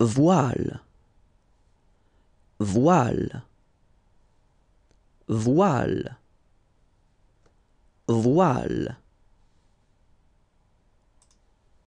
voile, voile, voile, voile.